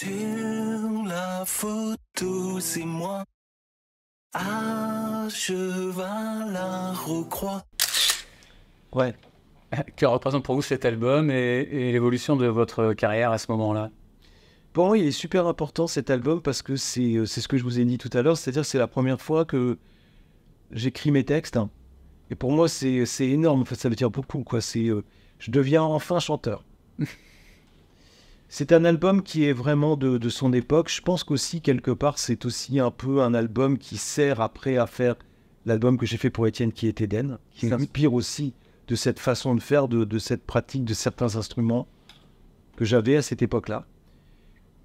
Sur la photo, c'est moi. À cheval à recroix. Ouais. Que représente pour vous cet album et, l'évolution de votre carrière à ce moment-là Bon, moi, il est super important cet album parce que euh, c'est ce que je vous ai dit tout à l'heure, c'est-à-dire c'est la première fois que j'écris mes textes. Hein. Et pour moi, c'est énorme, ça veut dire beaucoup. Quoi. Euh, je deviens enfin chanteur. C'est un album qui est vraiment de, son époque. Je pense qu'aussi, quelque part, c'est aussi un peu un album qui sert après à faire l'album que j'ai fait pour Étienne qui est Eden, qui s'inspire aussi de cette façon de faire, de, cette pratique, de certains instruments que j'avais à cette époque-là.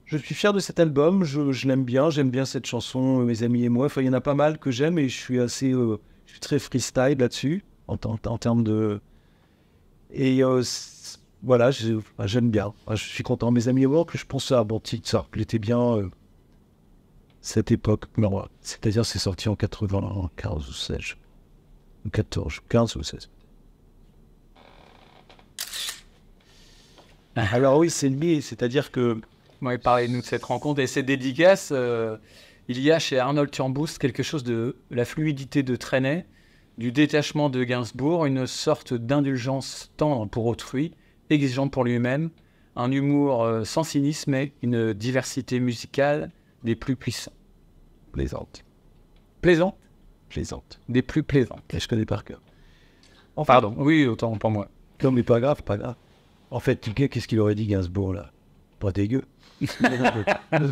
Je suis fier de cet album, je, l'aime bien, j'aime bien cette chanson, euh, mes amis et moi. Enfin, il y en a pas mal que j'aime et je suis assez, euh, je suis très freestyle là-dessus en, termes de. Et euh, voilà, j'aime bien. Je suis content. Mes amis au que je pense à bon titre, ça était bien euh, cette époque. C'est-à-dire, c'est sorti en 95 ou 16. 14, 15 ou 16. Ah. Alors oui, c'est le c'est-à-dire que... Oui, parlez-nous de cette rencontre et cette dédicace, euh, il y a chez Arnold Turmboost quelque chose de la fluidité de Trenet, du détachement de Gainsbourg, une sorte d'indulgence tendre pour autrui, exigeant pour lui-même, un humour euh, sans cynisme et une diversité musicale des plus puissants. Plaisante. Plaisante Plaisante. Des plus plaisantes. je connais par cœur. Enfin, Pardon, oui, autant pour moi. Non, mais pas grave, pas grave. En fait, qu'est-ce qu'il aurait dit Gainsbourg là Pas dégueu.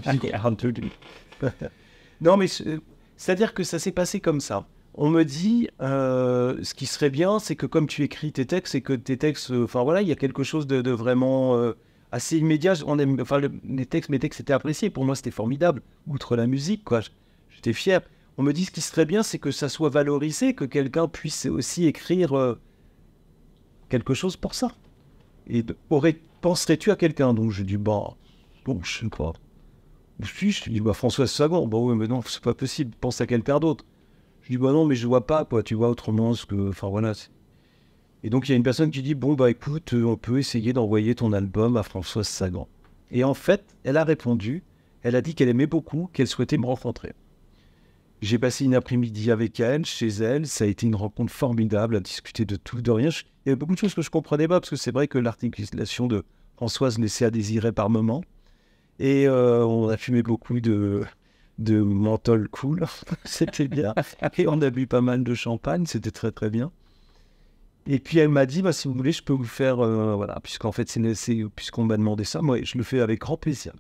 non, mais c'est-à-dire que ça s'est passé comme ça on me dit euh, ce qui serait bien, c'est que comme tu écris tes textes et que tes textes, euh, enfin voilà, il y a quelque chose de, vraiment euh, assez immédiat. On enfin les textes, mes textes étaient appréciés. Pour moi, c'était formidable. Outre la musique, quoi, j'étais fier. On me dit ce qui serait bien, c'est que ça soit valorisé, que quelqu'un puisse aussi écrire quelque chose pour ça. Et penserais-tu à quelqu'un Donc je dis bah, bon, je sais pas. Puis je dis bah François Sagan, bah oui, mais non, c'est pas possible. Pense à quelqu'un d'autre. Je dis, bah non, mais je vois pas, quoi, tu vois, autrement, ce que. Enfin, voilà. Et donc, il y a une personne qui dit, bon, bah écoute, euh, on peut essayer d'envoyer ton album à Françoise Sagan. Et en fait, elle a répondu, elle a dit qu'elle aimait beaucoup, qu'elle souhaitait me rencontrer. J'ai passé une après-midi avec elle, chez elle. Ça a été une rencontre formidable à discuter de tout, de rien. Il y avait beaucoup de choses que je comprenais pas, parce que c'est vrai que l'articulation de Françoise laissait à désirer par moments. Et euh, on a fumé beaucoup de, de menthol cool. c'était bien. Et on a bu pas mal de champagne. C'était très, très bien. Et puis elle m'a dit, bah, si vous voulez, je peux vous faire, euh, voilà, puisqu'en fait, c'est, puisqu'on m'a demandé ça, moi, je le fais avec grand plaisir.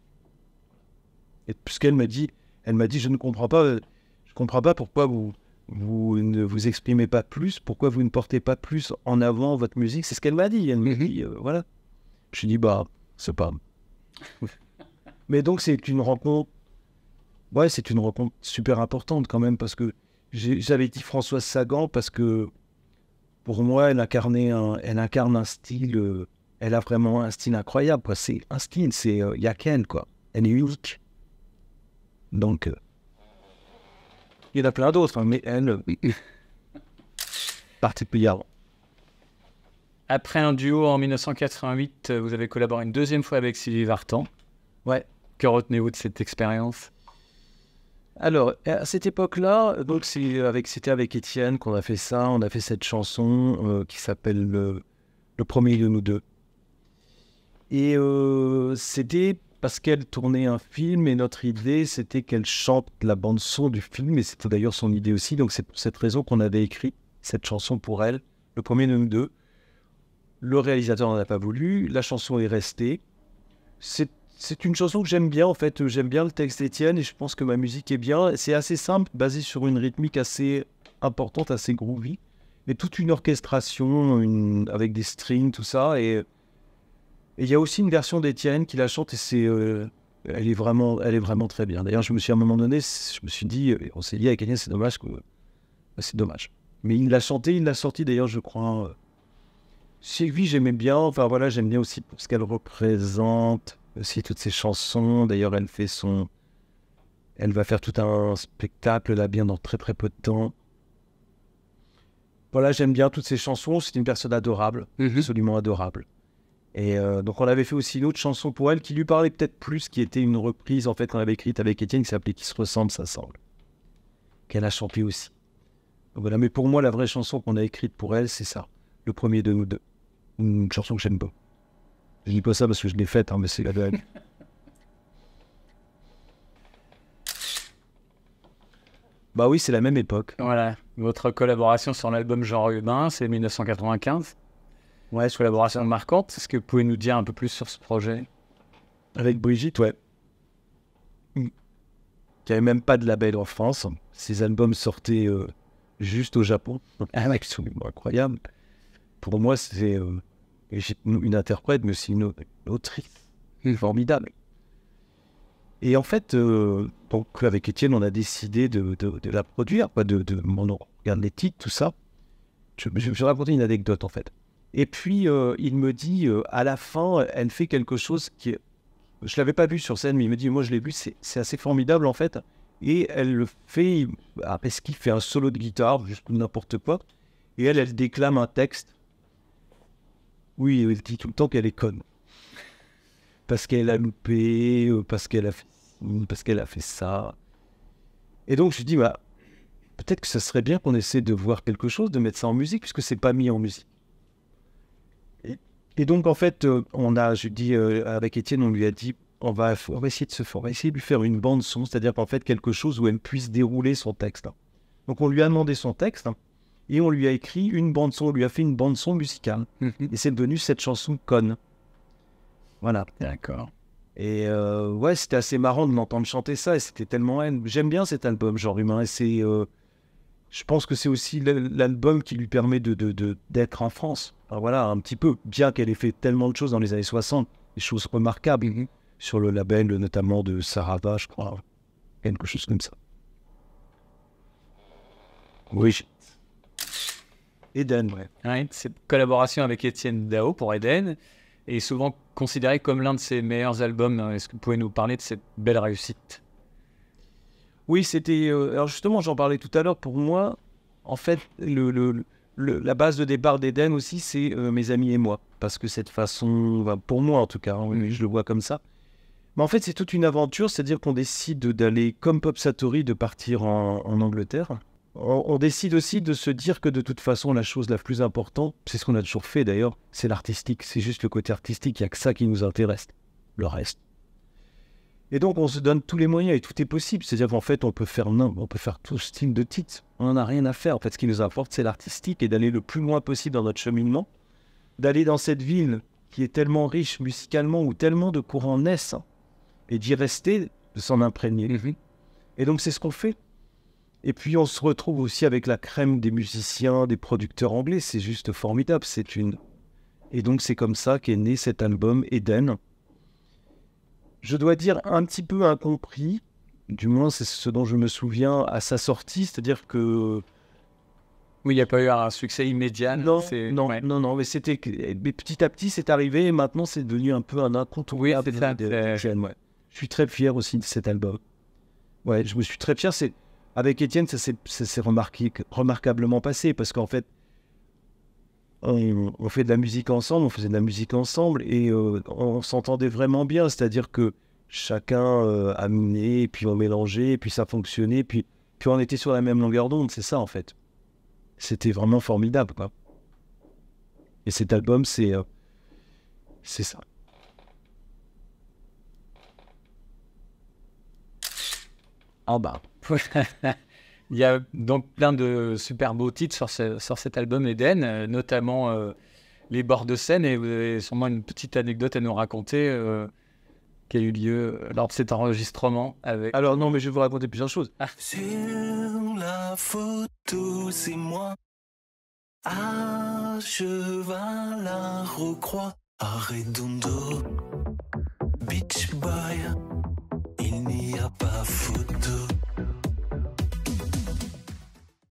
Et puisqu'elle m'a dit, elle m'a dit, je ne comprends pas, euh, je comprends pas pourquoi vous, vous ne vous exprimez pas plus, pourquoi vous ne portez pas plus en avant votre musique. C'est ce qu'elle m'a dit. Elle m'a mhm. dit, euh, voilà. Je lui dis, bah, c'est pas. Mais donc, c'est une rencontre ouais, c'est une rencontre super importante quand même parce que j'avais dit Françoise Sagan parce que pour moi, elle, elle incarne un style, euh, elle a vraiment un style incroyable. C'est un style, c'est euh, Yaken, quoi. Elle est unique. Donc, euh, il y en a plein d'autres, hein, mais elle, particulièrement. Après un duo en 1988, vous avez collaboré une deuxième fois avec Sylvie Vartan. Ouais. Que retenez-vous de cette expérience alors, à cette époque-là, donc avec, c'était avec Étienne qu'on a fait ça. On a fait cette chanson euh, qui s'appelle le, premier de nous deux. Et euh, c'était parce qu'elle tournait un film et notre idée, c'était qu'elle chante la bande son du film. Et c'était d'ailleurs son idée aussi. Donc c'est pour cette raison qu'on avait écrit cette chanson pour elle, le premier de nous deux. Le réalisateur n'en a pas voulu. La chanson est restée. C'est c'est une chanson que j'aime bien en fait. Euh, j'aime bien le texte d'Étienne et je pense que ma musique est bien. C'est assez simple, basé sur une rythmique assez importante, assez groovy, mais toute une orchestration une... avec des strings, tout ça. Et il y a aussi une version d'Étienne qui la chante et c'est euh, elle est vraiment, elle est vraiment très bien. D'ailleurs, je me suis à un moment donné, je me suis dit, euh, on s'est lié avec Étienne, c'est dommage bah, c'est dommage. Mais il l'a chanté, il l'a sorti d'ailleurs, je crois. Oui, j'aimais bien. Enfin voilà, j'aime bien aussi ce qu'elle représente aussi toutes ses chansons. D'ailleurs, elle fait son. Elle va faire tout un spectacle là bien dans très très peu de temps. Voilà, j'aime bien toutes ses chansons. C'est une personne adorable, mhm. absolument adorable. Et euh, donc, on avait fait aussi une autre chanson pour elle qui lui parlait peut-être plus, qui était une reprise en fait qu'on avait écrite avec Étienne qui s'appelait Qui se ressemble, ça semble. Qu'elle a chanté aussi. voilà, mais pour moi, la vraie chanson qu'on a écrite pour elle, c'est ça, Le premier de nous deux. Une chanson que j'aime beaucoup. Je dis pas ça parce que je l'ai faite, hein, mais c'est la donne. bah oui, c'est la même époque. Voilà. Votre collaboration sur l'album Genre humain, c'est 1995. Ouais, collaboration marquante. Est-ce que vous pouvez nous dire un peu plus sur ce projet Avec Brigitte, ouais. Mm. Il n'y avait même pas de label en France. Ces albums sortaient euh, juste au Japon. Ah, sont incroyable. Pour moi, c'est euh, une interprète, mais aussi une, autrice formidable. Et en fait, euh, donc avec Étienne, on a décidé de, la produire, pas de, de, les titres, tout ça. Je, vais vous raconter une anecdote en fait. Et puis euh, il me dit, euh, à la fin, elle fait quelque chose qui, je l'avais pas vu sur scène, mais il me dit, moi je l'ai vu, c'est assez formidable en fait. Et elle le fait, ah, parce qu'il fait un solo de guitare, juste n'importe quoi. Et elle, elle déclame un texte oui, elle dit tout le temps qu'elle est conne. Parce qu'elle a loupé, euh, parce qu'elle a fait parce qu'elle a fait ça. Et donc je dis, bah, peut-être que ce serait bien qu'on essaie de voir quelque chose, de mettre ça en musique, puisque c'est pas mis en musique. Et, donc en fait, euh, on a, je dis, euh, avec Étienne, on lui a dit, on va, on va essayer de se faire, on va essayer de lui faire une bande son, c'est-à-dire qu'en fait quelque chose où elle puisse dérouler son texte. Hein. Donc on lui a demandé son texte. Hein et on lui a écrit une bande son, on lui a fait une bande son musicale. Mhm. et c'est devenu cette chanson Con. Voilà. D'accord. Et euh, ouais, c'était assez marrant de l'entendre chanter ça, et c'était tellement J'aime bien cet album, genre humain, et c'est... Euh, je pense que c'est aussi l'album qui lui permet de, d'être en France. Alors voilà, un petit peu, bien qu'elle ait fait tellement de choses dans les années 60, des choses remarquables, mhm. sur le label notamment de Sarava, je crois, quelque chose comme ça. Oui. Eden, bref. Cette collaboration avec Étienne Dao pour Eden est souvent considérée comme l'un de ses meilleurs albums. Est-ce que vous pouvez nous parler de cette belle réussite Oui, c'était. Euh, alors justement, j'en parlais tout à l'heure. Pour moi, en fait, le, la base de départ d'Eden aussi, c'est euh, mes amis et moi. Parce que cette façon, pour moi en tout cas, hein, mm. je le vois comme ça. Mais en fait, c'est toute une aventure, c'est-à-dire qu'on décide d'aller, comme Pop Satori, de partir en, en Angleterre on, décide aussi de se dire que de toute façon, la chose la plus importante, c'est ce qu'on a toujours fait d'ailleurs, c'est l'artistique. C'est juste le côté artistique, il n'y a que ça qui nous intéresse. Le reste. Et donc, on se donne tous les moyens et tout est possible. C'est-à-dire qu'en fait, on peut faire n'importe on peut faire tout style de titre. On n'en a rien à faire. En fait, ce qui nous importe, c'est l'artistique et d'aller le plus loin possible dans notre cheminement. D'aller dans cette ville qui est tellement riche musicalement ou tellement de courants naissent hein, et d'y rester, de s'en imprégner. Mm-hmm. Et donc, c'est ce qu'on fait. Et puis on se retrouve aussi avec la crème des musiciens, des producteurs anglais. C'est juste formidable. C'est une. Et donc c'est comme ça qu'est né cet album Eden. Je dois dire un petit peu incompris. Du moins c'est ce dont je me souviens à sa sortie, c'est-à-dire que. Oui, il n'y a pas eu un succès immédiat. Non, non, non, non, mais c'était petit à petit, c'est arrivé et maintenant c'est devenu un peu un incontournable oui, c'est Je suis très fier aussi de cet album. Ouais, je me suis très fier. C'est avec Étienne, ça s'est remarquablement passé parce qu'en fait, on, fait de la musique ensemble, on faisait de la musique ensemble et euh, on s'entendait vraiment bien. C'est-à-dire que chacun euh, amenait, puis on mélangeait, puis ça fonctionnait, puis, on était sur la même longueur d'onde. C'est ça en fait. C'était vraiment formidable. Quoi. Et cet album, c'est euh, ça. en bas. Il y a donc plein de super beaux titres sur, cet album Eden, euh, notamment euh, Les bords de scène Et vous avez sûrement une petite anecdote à nous raconter euh, qui a eu lieu lors de cet enregistrement. Avec... Alors, non, mais je vais vous raconter plusieurs choses. Ah. Sur la photo, c'est moi. À cheval, à recroix, à Redondo, Beach Boy. para